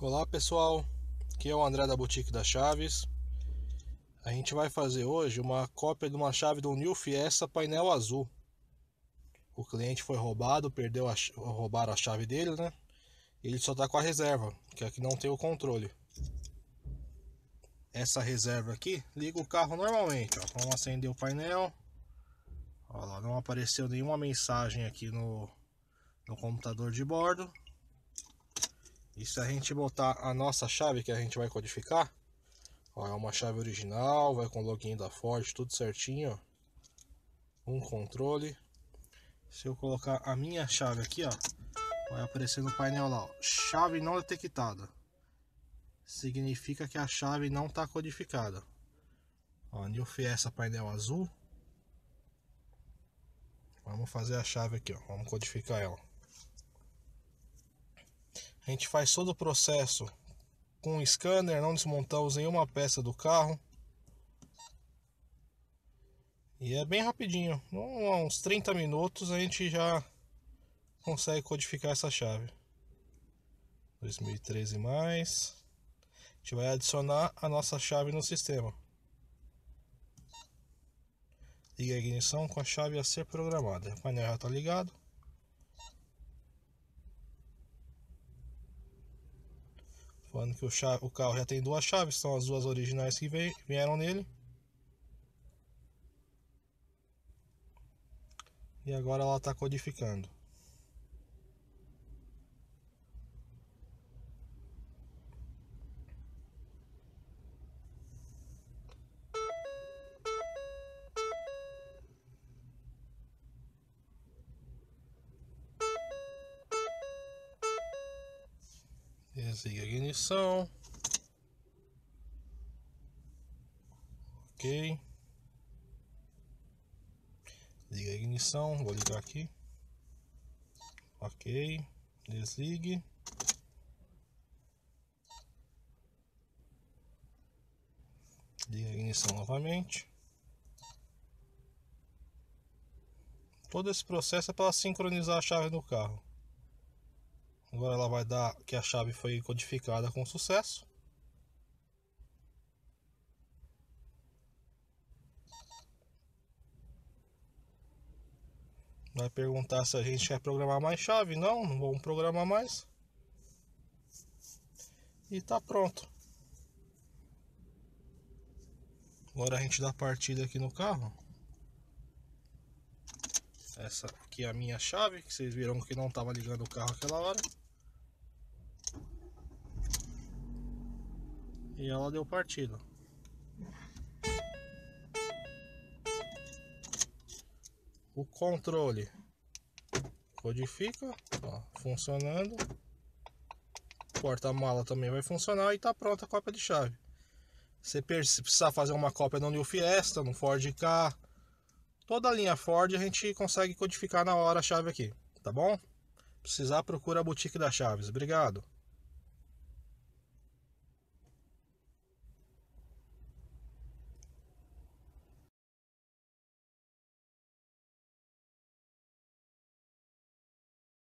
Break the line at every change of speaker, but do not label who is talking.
Olá pessoal, aqui é o André da Boutique das Chaves. A gente vai fazer hoje uma cópia de uma chave do New Fiesta painel azul. O cliente foi roubado, perdeu a, roubaram a chave dele, né? Ele só tá com a reserva, que é aqui não tem o controle. Essa reserva aqui, liga o carro normalmente, ó. Vamos acender o painel. Ó lá, não apareceu nenhuma mensagem aqui no, no computador de bordo. E se a gente botar a nossa chave que a gente vai codificar, ó, é uma chave original, vai com o login da Ford, tudo certinho, Um controle. Se eu colocar a minha chave aqui, ó, vai aparecer no painel lá, ó, chave não detectada. Significa que a chave não está codificada. Ó, New Fiesta painel azul. Vamos fazer a chave aqui, ó. Vamos codificar ela. A gente faz todo o processo com o scanner, não desmontamos nenhuma peça do carro. E é bem rapidinho, uns 30 minutos a gente já consegue codificar essa chave. 2013 mais. A gente vai adicionar a nossa chave no sistema. Liga a ignição com a chave a ser programada. O painel já está ligado. Falando que o, chave, o carro já tem duas chaves, são as duas originais que vieram nele. E agora ela está codificando. Desliga a ignição. Ok. Liga a ignição, vou ligar aqui. Ok. Desligue. Liga a ignição novamente. Todo esse processo é para sincronizar a chave do carro. Agora ela vai dar que a chave foi codificada com sucesso. Vai perguntar se a gente quer programar mais chave. Não, não vamos programar mais. E tá pronto. Agora a gente dá partida aqui no carro. Essa aqui é a minha chave, que vocês viram que não estava ligando o carro aquela hora. E ela deu partida. O controle codifica, ó, funcionando. Porta-mala também vai funcionar e está pronta a cópia de chave. Você precisar fazer uma cópia no New Fiesta, no Ford Ka, Toda a linha Ford a gente consegue codificar na hora a chave aqui, tá bom? Precisar, procura a boutique das Chaves. Obrigado.